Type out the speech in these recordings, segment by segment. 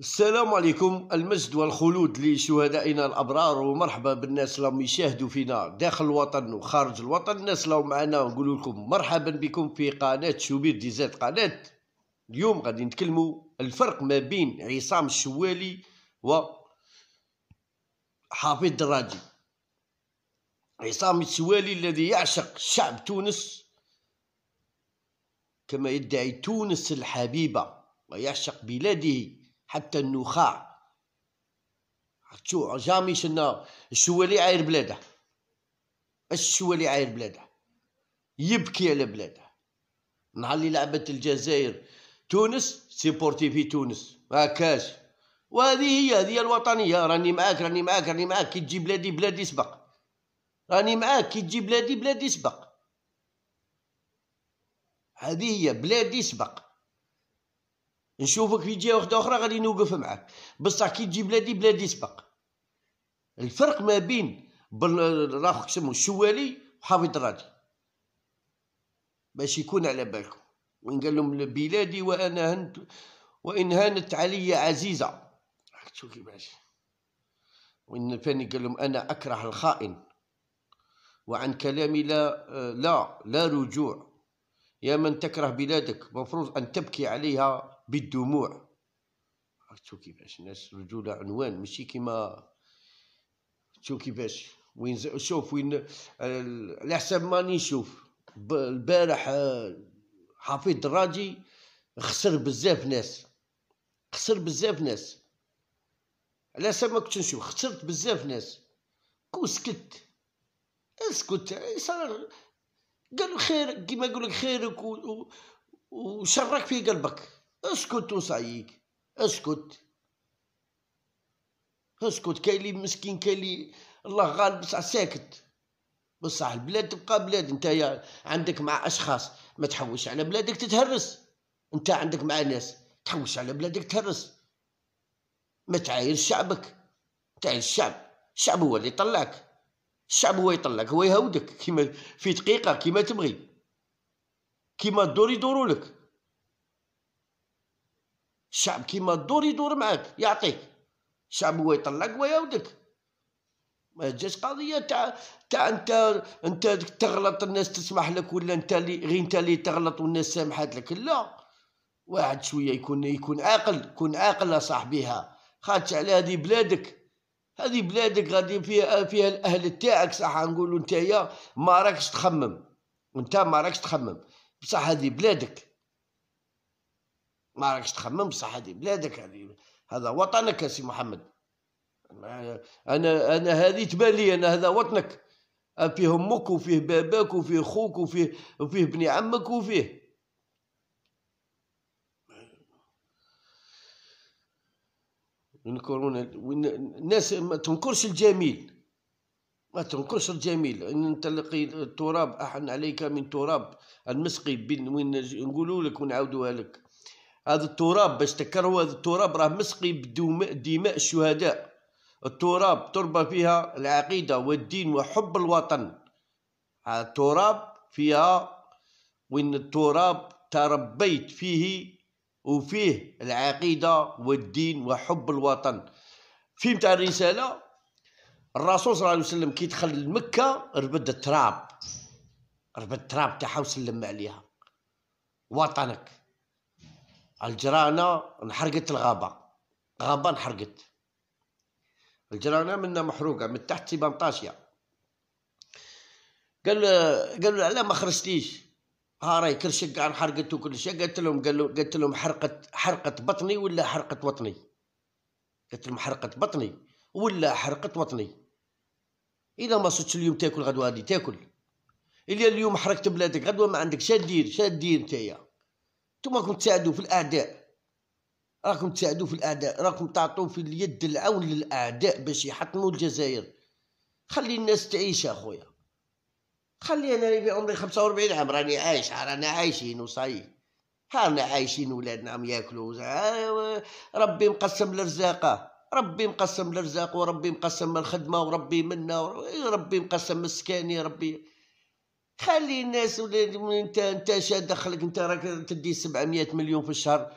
السلام عليكم المجد والخلود لشهدائنا الابرار ومرحبا بالناس اللي يشاهدوا فينا داخل الوطن وخارج الوطن الناس اللي معنا نقول لكم مرحبا بكم في قناه شوبير ديزات قناه اليوم غادي نتكلموا الفرق ما بين عصام الشوالي و حافظ الدراجي عصام الشوالي الذي يعشق شعب تونس كما يدعي تونس الحبيبه ويعشق بلاده حتى النخاع شو جامي شنا الشوالي عاير بلاده الشوالي عاير بلاده يبكي على بلاده نهار اللي لعبت الجزائر تونس سيبورتي في تونس ما كاش وهذه هي هذه الوطنيه راني معاك راني معاك راني معاك كي تجي بلادي بلادي سبق راني معاك كي تجي بلادي بلادي سبق هذه هي بلادي سبق نشوفك في جهه واحده اخرى غادي نوقف معاك بصح كي تجي بلادي بلادي سبق الفرق ما بين راه سمو الشوالي وحافظ الراجي باش يكون على بالكم وين قال لهم بلادي وانا هنت وان هانت علي عزيزه شو كي ماشي وان فاني قال لهم انا اكره الخائن وعن كلامي لا لا لا رجوع يا من تكره بلادك مفروض ان تبكي عليها بالدموع عرفتوا كيفاش الناس الرجوله عنوان ماشي كيما شوف كيفاش وين شوف وين على حسب ما نشوف البارح آه، حفيظ دراجي خسر بزاف ناس خسر بزاف ناس على حسب ما كنت نشوف خسرت بزاف ناس كون سكت اسكت أه، صار قالو خير كيما يقول لك خيرك وشرك في قلبك اسكت وصعيك اسكت اسكت كاين لي مسكين كاين لي الله غالب بصح ساكت بصح البلاد تبقى بلاد انت عندك مع اشخاص ما تحوش على بلادك تتهرس انت عندك مع ناس تحوش على بلادك تهرس ما تعايرش شعبك تعاير الشعب الشعب هو اللي طلعك الشعب هو يطلعك هو يهودك كيما في دقيقه كيما تبغي كيما الدور يدورولك لك الشعب كيما الدور يدور معاك يعطيك الشعب هو يطلق ويودك ما جاش قضيه تاع تاع انت انت تغلط الناس تسمح لك ولا انت اللي غير انت اللي تغلط والناس سامحات لك لا واحد شويه يكون يكون عاقل يكون عاقل صاحبيها خاطش على هذه بلادك هذه بلادك غادي فيها فيها الاهل تاعك صح نقولوا يا ما راكش تخمم انت ما راكش تخمم بصح هذه بلادك ما راكش تخمم بصح هذه بلادك هذه هذا وطنك سي محمد انا انا هذه لي انا هذا وطنك فيه امك وفيه باباك وفيه خوك وفيه وفيه ابن عمك وفيه ينكرون الناس ما تنكرش الجميل ما تنكرش الجميل ان تلقي التراب احن عليك من تراب المسقي بين وين نقولوا لك ونعاودوها لك هذا التراب باش تكرهوا هذا التراب راه مسقي بدماء الشهداء التراب تربة فيها العقيدة والدين وحب الوطن التراب فيها وإن التراب تربيت فيه وفيه العقيدة والدين وحب الوطن في متاع الرسالة الرسول صلى الله عليه وسلم كي دخل لمكه ربد التراب ربد التراب تاعها وسلم عليها وطنك الجرانه انحرقت الغابه غابه انحرقت الجرانه منا محروقه من تحت سيبه مطاشيه قال قال له علاه ما خرجتيش ها راهي كرشك كاع انحرقت وكل شيء قالت لهم قالوا قلت قالت لهم حرقت حرقت بطني ولا حرقت وطني قالت لهم حرقت بطني ولا حرقت وطني اذا ما صدتش اليوم تاكل غدوه هادي تاكل الا اليوم حرقت بلادك غدوه ما عندك شادير شادير نتايا نتوما راكم تساعدوا في الاعداء راكم تساعدوا في الاعداء راكم تعطوا في اليد العون للاعداء باش يحطموا الجزائر خلي الناس تعيش اخويا خلي انا في عمري 45 عام راني عايش رانا عايشين وصاي هانا عايشين ولادنا عم ياكلوا آه، ربي مقسم الرزاقه ربي مقسم الرزاق وربي مقسم الخدمه وربي منا وربي مقسم السكاني ربي خلي الناس ولا انت انت شاد دخلك انت راك تدي 700 مليون في الشهر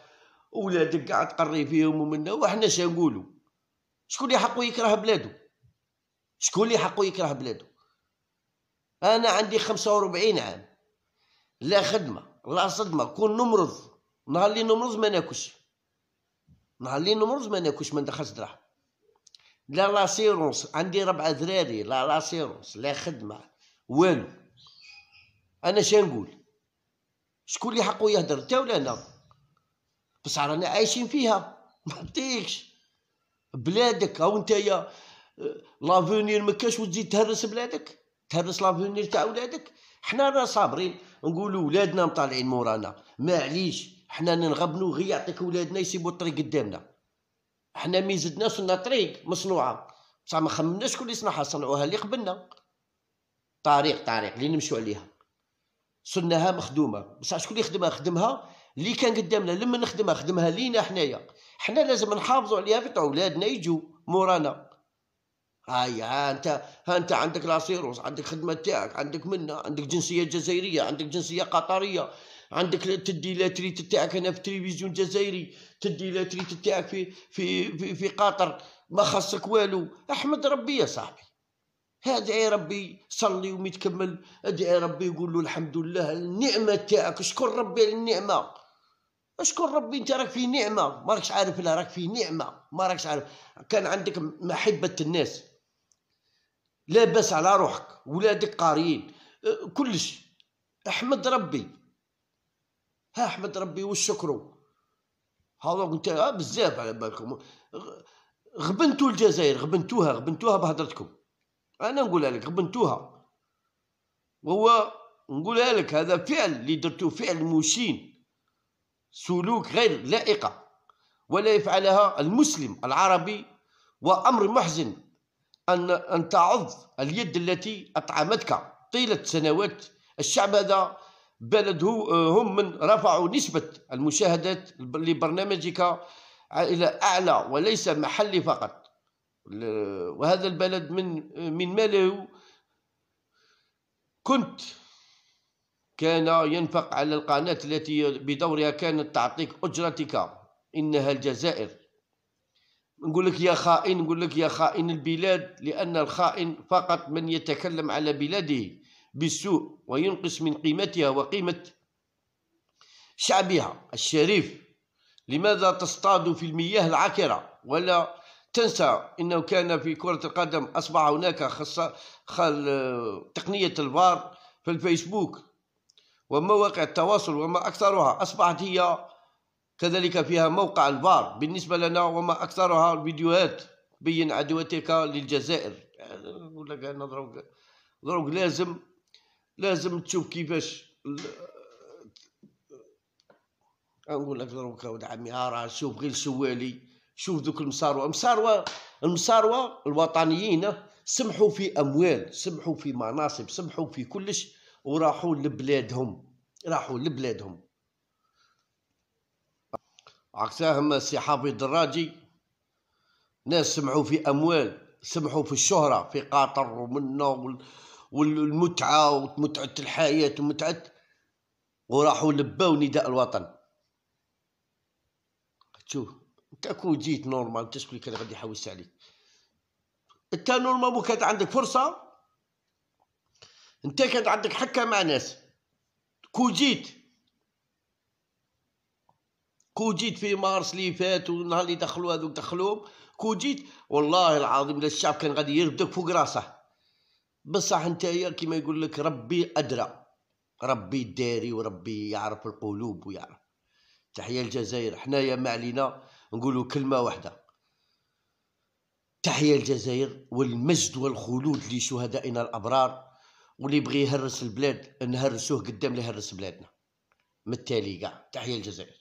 ولادك قاعد تقري فيهم ومنا وحنا شا نقولوا شكون اللي حقه يكره بلادو شكون اللي حقه يكره بلادو انا عندي 45 عام لا خدمه لا صدمه كون نمرض نهار اللي نمرض ما ناكلش نهار اللي نمرض ما ناكلش ما ندخلش دراهم لا لاسيرونس عندي ربع ذراري لا لاسيرونس لا خدمه والو انا شنقول شكون اللي حقو يهدر انت ولا انا بس رانا عايشين فيها ما بديكش بلادك او نتايا لافونير مكاش وتزيد تهرس بلادك تهرس لافونير تاع ولادك حنا را صابرين نقولوا ولادنا مطالعين مورانا معليش حنا نغبنو غير يعطيك ولادنا يسيبوا الطريق قدامنا حنا ما زدناش لنا طريق مصنوعه بصح ما خممناش شكون اللي صنعها صنعوها اللي قبلنا طريق طريق اللي نمشوا عليها صرناها مخدومه بصح شكون اللي خدمها خدمها اللي كان قدامنا لما نخدمها خدمها لينا حنايا حنا لازم نحافظوا عليها في اولادنا يجوا مورانا هاي ها انت ها انت عندك لاسيروس عندك خدمه تاعك عندك منا عندك جنسيه جزائريه عندك جنسيه قطريه عندك تدي لاتريت تاعك هنا في التلفزيون الجزائري تدي لاتريت تاعك في في في, في قطر ما خصك والو احمد ربي يا صاحبي هادعي ربي صلي وميتكمل ادعي ربي يقول له الحمد لله النعمه تاعك اشكر ربي على النعمه اشكر ربي انت راك في نعمه ما راكش عارف لا راك في نعمه ما راكش عارف كان عندك محبه الناس لاباس على روحك ولادك قاريين كلش احمد ربي ها احمد ربي والشكر هذا انت آه، بزاف على بالكم غبنتوا الجزائر غبنتوها غبنتوها بهضرتكم انا نقولها لك غبنتوها وهو نقولها لك هذا فعل اللي درتو فعل مشين سلوك غير لائقه ولا يفعلها المسلم العربي وامر محزن ان ان تعض اليد التي اطعمتك طيله سنوات الشعب هذا بلده آه، هم من رفعوا نسبه المشاهدات لبرنامجك الى اعلى وليس محلي فقط وهذا البلد من من ماله كنت كان ينفق على القناة التي بدورها كانت تعطيك أجرتك إنها الجزائر نقول لك يا خائن نقول لك يا خائن البلاد لأن الخائن فقط من يتكلم على بلاده بالسوء وينقص من قيمتها وقيمة شعبها الشريف لماذا تصطاد في المياه العكرة ولا تنسى أنه كان في كرة القدم أصبح هناك خاصة خل... تقنية الفار في الفيسبوك ومواقع التواصل وما أكثرها أصبحت هي كذلك فيها موقع الفار بالنسبة لنا وما أكثرها الفيديوهات بين عدوتك للجزائر نقول لك أنا دروك لازم لازم تشوف كيفاش نقول لك دروك ولد عمي راه شوف غير سوالي شوف ذوك المساروه المساروه المساروه الوطنيين سمحوا في اموال سمحوا في مناصب سمحوا في كلش وراحوا لبلادهم راحوا لبلادهم عكساهم سي حافظ الراجي ناس سمحوا في اموال سمحوا في الشهره في قطر ومنا والمتعه ومتعه الحياه ومتعه وراحوا لباو نداء الوطن تشوف تكون جيت نورمال وتسوي كذا غادي يحوس عليك انت نورمال كانت عندك فرصه انت كانت عندك حكه مع ناس كو جيت كو جيت في مارس اللي فات والنهار اللي دخلوا هذوك دخلوهم كو جيت والله العظيم الشعب كان غادي يردك فوق راسه بصح يا كيما يقول لك ربي ادرى ربي داري وربي يعرف القلوب ويعرف تحيه الجزائر حنايا ما علينا نقولوا كلمه واحده تحية الجزائر والمجد والخلود لشهدائنا الأبرار واللي بغي يهرس البلاد نهرسوه قدام اللي هرس بلادنا من التالي كاع تحية الجزائر